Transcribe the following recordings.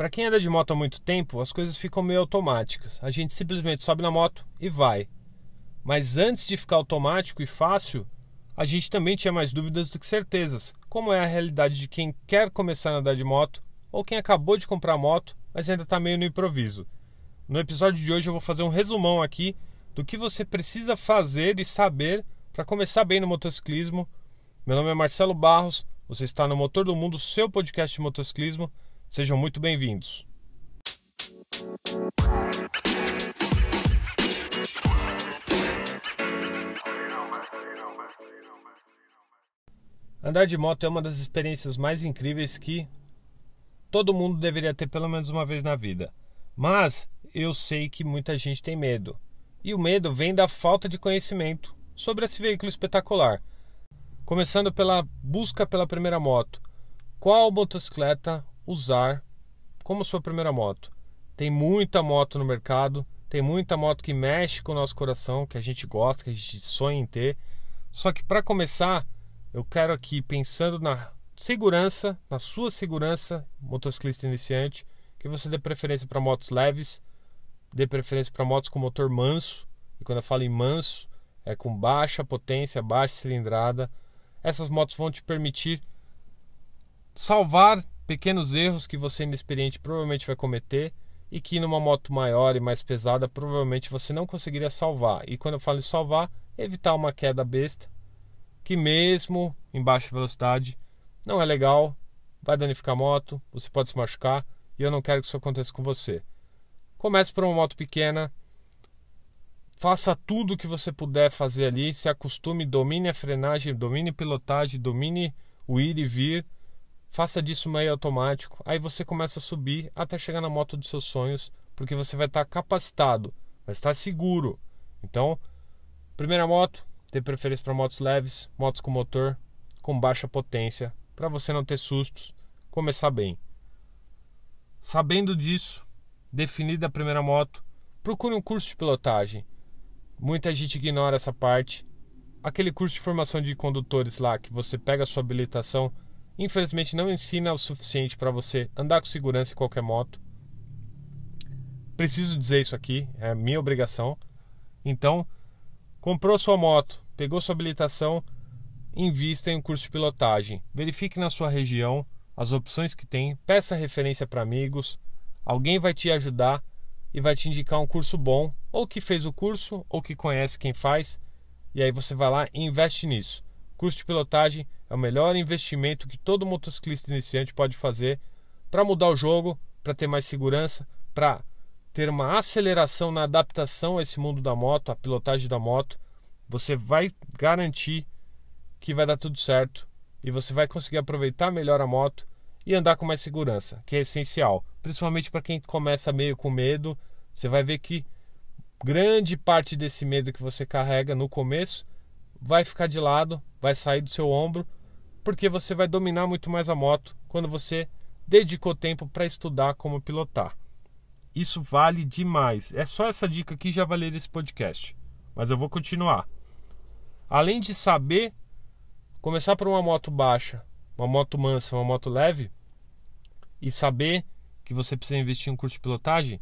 Para quem anda de moto há muito tempo, as coisas ficam meio automáticas. A gente simplesmente sobe na moto e vai. Mas antes de ficar automático e fácil, a gente também tinha mais dúvidas do que certezas, como é a realidade de quem quer começar a andar de moto ou quem acabou de comprar moto, mas ainda está meio no improviso. No episódio de hoje eu vou fazer um resumão aqui do que você precisa fazer e saber para começar bem no motociclismo. Meu nome é Marcelo Barros, você está no Motor do Mundo, seu podcast de motociclismo. Sejam muito bem-vindos. Andar de moto é uma das experiências mais incríveis que todo mundo deveria ter pelo menos uma vez na vida. Mas eu sei que muita gente tem medo. E o medo vem da falta de conhecimento sobre esse veículo espetacular. Começando pela busca pela primeira moto. Qual motocicleta usar como sua primeira moto. Tem muita moto no mercado, tem muita moto que mexe com o nosso coração, que a gente gosta, que a gente sonha em ter. Só que para começar, eu quero aqui pensando na segurança, na sua segurança, motociclista iniciante, que você dê preferência para motos leves, dê preferência para motos com motor manso. E quando eu falo em manso, é com baixa potência, baixa cilindrada. Essas motos vão te permitir salvar pequenos erros que você inexperiente provavelmente vai cometer e que numa moto maior e mais pesada provavelmente você não conseguiria salvar. E quando eu falo em salvar, é evitar uma queda besta, que mesmo em baixa velocidade não é legal, vai danificar a moto, você pode se machucar e eu não quero que isso aconteça com você. Comece por uma moto pequena, faça tudo o que você puder fazer ali, se acostume, domine a frenagem, domine a pilotagem, domine o ir e vir Faça disso meio automático. Aí você começa a subir até chegar na moto dos seus sonhos, porque você vai estar capacitado, vai estar seguro. Então, primeira moto, ter preferência para motos leves, motos com motor com baixa potência, para você não ter sustos, começar bem. Sabendo disso, definida a primeira moto, procure um curso de pilotagem. Muita gente ignora essa parte. Aquele curso de formação de condutores lá que você pega a sua habilitação Infelizmente, não ensina o suficiente para você andar com segurança em qualquer moto. Preciso dizer isso aqui, é minha obrigação. Então, comprou sua moto, pegou sua habilitação, invista em um curso de pilotagem. Verifique na sua região as opções que tem, peça referência para amigos, alguém vai te ajudar e vai te indicar um curso bom, ou que fez o curso, ou que conhece quem faz, e aí você vai lá e investe nisso. Curso de pilotagem é o melhor investimento que todo motociclista iniciante pode fazer para mudar o jogo, para ter mais segurança, para ter uma aceleração na adaptação a esse mundo da moto, a pilotagem da moto. Você vai garantir que vai dar tudo certo e você vai conseguir aproveitar melhor a moto e andar com mais segurança, que é essencial, principalmente para quem começa meio com medo. Você vai ver que grande parte desse medo que você carrega no começo vai ficar de lado, vai sair do seu ombro porque você vai dominar muito mais a moto quando você dedicou tempo para estudar como pilotar. Isso vale demais. É só essa dica que já valeria esse podcast. Mas eu vou continuar. Além de saber começar por uma moto baixa, uma moto mansa, uma moto leve, e saber que você precisa investir em um curso de pilotagem,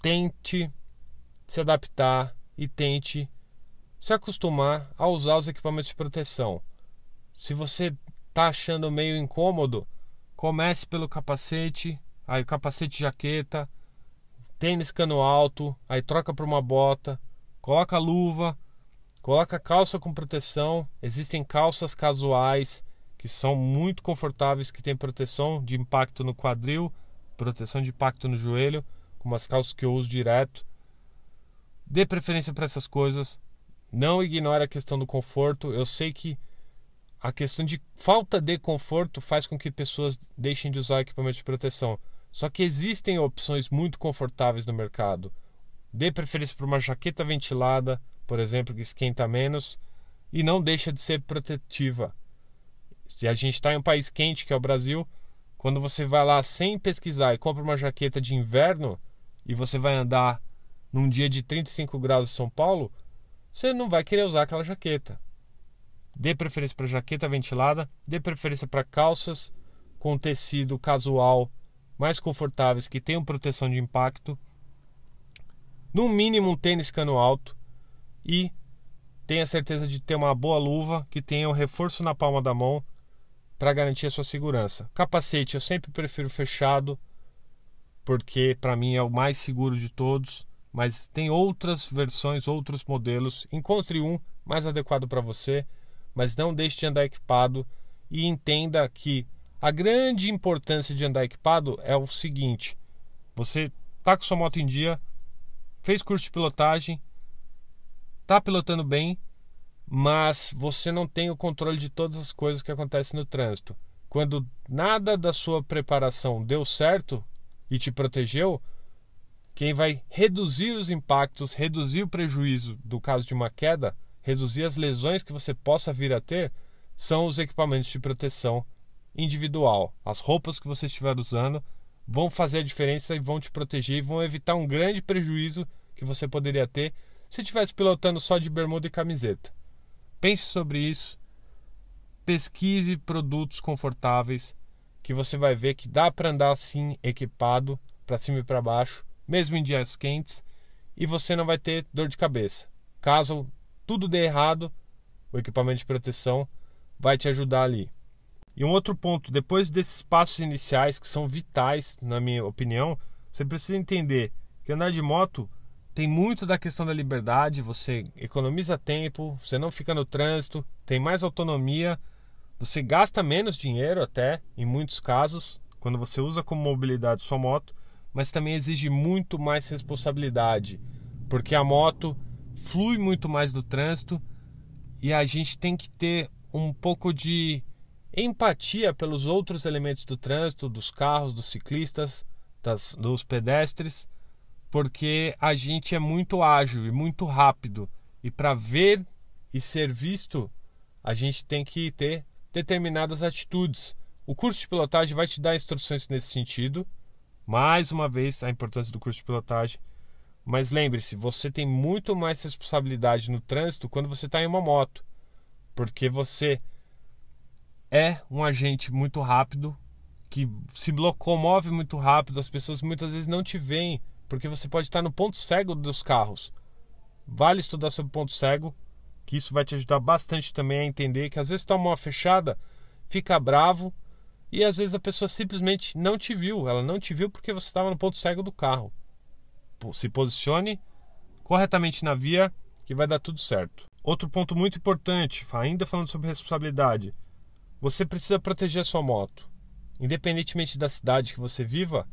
tente se adaptar e tente se acostumar a usar os equipamentos de proteção. Se você tá achando meio incômodo, comece pelo capacete, aí capacete jaqueta, tênis cano alto, aí troca para uma bota, coloca luva, coloca calça com proteção. Existem calças casuais que são muito confortáveis, que tem proteção de impacto no quadril, proteção de impacto no joelho, como as calças que eu uso direto. Dê preferência para essas coisas. Não ignore a questão do conforto. Eu sei que a questão de falta de conforto faz com que pessoas deixem de usar equipamento de proteção. Só que existem opções muito confortáveis no mercado. Dê preferência para uma jaqueta ventilada, por exemplo, que esquenta menos e não deixa de ser protetiva. Se a gente está em um país quente, que é o Brasil, quando você vai lá sem pesquisar e compra uma jaqueta de inverno e você vai andar num dia de 35 graus em São Paulo, você não vai querer usar aquela jaqueta. Dê preferência para jaqueta ventilada, dê preferência para calças com tecido casual mais confortáveis que tenham proteção de impacto. No mínimo um tênis cano alto e tenha certeza de ter uma boa luva que tenha um reforço na palma da mão para garantir a sua segurança. Capacete eu sempre prefiro fechado, porque para mim é o mais seguro de todos, mas tem outras versões, outros modelos. Encontre um mais adequado para você mas não deixe de andar equipado e entenda que a grande importância de andar equipado é o seguinte: você está com sua moto em dia, fez curso de pilotagem, está pilotando bem, mas você não tem o controle de todas as coisas que acontecem no trânsito. Quando nada da sua preparação deu certo e te protegeu, quem vai reduzir os impactos, reduzir o prejuízo do caso de uma queda reduzir as lesões que você possa vir a ter são os equipamentos de proteção individual. As roupas que você estiver usando vão fazer a diferença e vão te proteger e vão evitar um grande prejuízo que você poderia ter se estivesse pilotando só de bermuda e camiseta. Pense sobre isso. Pesquise produtos confortáveis que você vai ver que dá para andar assim equipado para cima e para baixo, mesmo em dias quentes, e você não vai ter dor de cabeça. Caso tudo der errado, o equipamento de proteção vai te ajudar ali. E um outro ponto, depois desses passos iniciais que são vitais, na minha opinião, você precisa entender que andar de moto tem muito da questão da liberdade, você economiza tempo, você não fica no trânsito, tem mais autonomia, você gasta menos dinheiro até em muitos casos quando você usa como mobilidade sua moto, mas também exige muito mais responsabilidade, porque a moto flui muito mais do trânsito e a gente tem que ter um pouco de empatia pelos outros elementos do trânsito, dos carros, dos ciclistas, das, dos pedestres, porque a gente é muito ágil e muito rápido e para ver e ser visto a gente tem que ter determinadas atitudes. O curso de pilotagem vai te dar instruções nesse sentido. Mais uma vez, a importância do curso de pilotagem mas lembre-se, você tem muito mais responsabilidade no trânsito quando você está em uma moto, porque você é um agente muito rápido que se locomove muito rápido. As pessoas muitas vezes não te veem porque você pode estar no ponto cego dos carros. Vale estudar sobre ponto cego, que isso vai te ajudar bastante também a entender que às vezes toma tá uma fechada, fica bravo e às vezes a pessoa simplesmente não te viu. Ela não te viu porque você estava no ponto cego do carro. Tipo, se posicione corretamente na via que vai dar tudo certo. Outro ponto muito importante, ainda falando sobre responsabilidade, você precisa proteger a sua moto. Independentemente da cidade que você viva,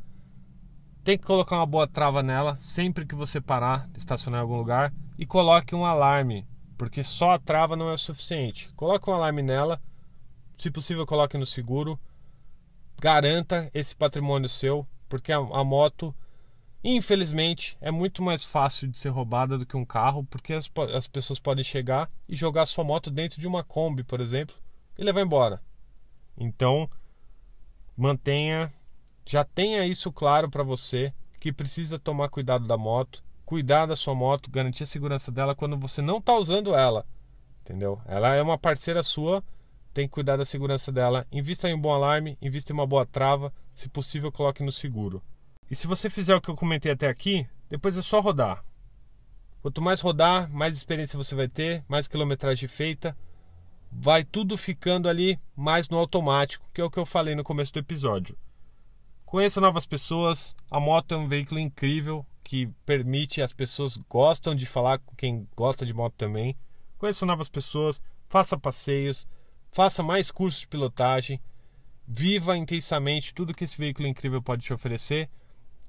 tem que colocar uma boa trava nela sempre que você parar, estacionar em algum lugar e coloque um alarme, porque só a trava não é o suficiente. Coloque um alarme nela, se possível coloque no seguro, garanta esse patrimônio seu, porque a, a moto Infelizmente, é muito mais fácil de ser roubada do que um carro, porque as, as pessoas podem chegar e jogar sua moto dentro de uma Kombi, por exemplo, e levar embora. Então, mantenha, já tenha isso claro para você que precisa tomar cuidado da moto, cuidar da sua moto, garantir a segurança dela quando você não está usando ela, entendeu? Ela é uma parceira sua, tem que cuidar da segurança dela. Invista em um bom alarme, invista em uma boa trava, se possível, coloque no seguro. E se você fizer o que eu comentei até aqui, depois é só rodar. Quanto mais rodar, mais experiência você vai ter, mais quilometragem feita, vai tudo ficando ali mais no automático, que é o que eu falei no começo do episódio. Conheça novas pessoas, a moto é um veículo incrível que permite, as pessoas gostam de falar com quem gosta de moto também. Conheça novas pessoas, faça passeios, faça mais cursos de pilotagem, viva intensamente tudo que esse veículo incrível pode te oferecer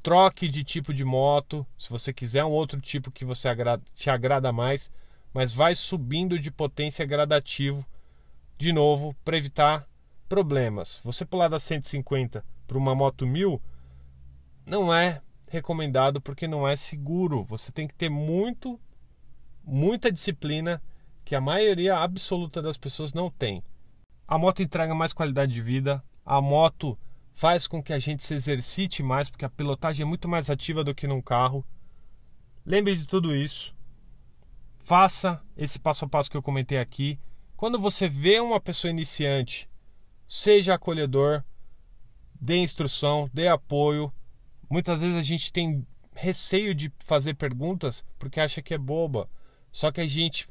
troque de tipo de moto, se você quiser um outro tipo que você agrada, te agrada mais, mas vai subindo de potência gradativo, de novo, para evitar problemas. Você pular da 150 para uma moto 1000 não é recomendado porque não é seguro. Você tem que ter muito muita disciplina que a maioria absoluta das pessoas não tem. A moto entrega mais qualidade de vida, a moto faz com que a gente se exercite mais, porque a pilotagem é muito mais ativa do que num carro. Lembre de tudo isso. Faça esse passo a passo que eu comentei aqui. Quando você vê uma pessoa iniciante, seja acolhedor, dê instrução, dê apoio. Muitas vezes a gente tem receio de fazer perguntas porque acha que é boba. Só que a gente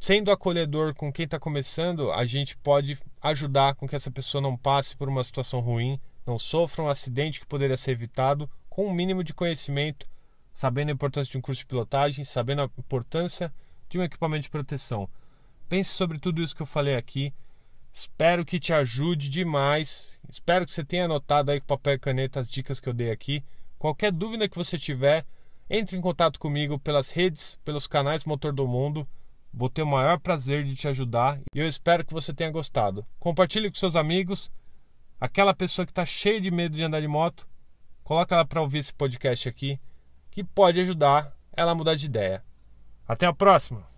sendo acolhedor com quem está começando, a gente pode ajudar com que essa pessoa não passe por uma situação ruim, não sofra um acidente que poderia ser evitado, com um mínimo de conhecimento, sabendo a importância de um curso de pilotagem, sabendo a importância de um equipamento de proteção. Pense sobre tudo isso que eu falei aqui. Espero que te ajude demais. Espero que você tenha anotado aí com papel e caneta as dicas que eu dei aqui. Qualquer dúvida que você tiver, entre em contato comigo pelas redes, pelos canais Motor do Mundo. Vou ter o maior prazer de te ajudar e eu espero que você tenha gostado. Compartilhe com seus amigos. Aquela pessoa que está cheia de medo de andar de moto, coloca ela para ouvir esse podcast aqui, que pode ajudar ela a mudar de ideia. Até a próxima!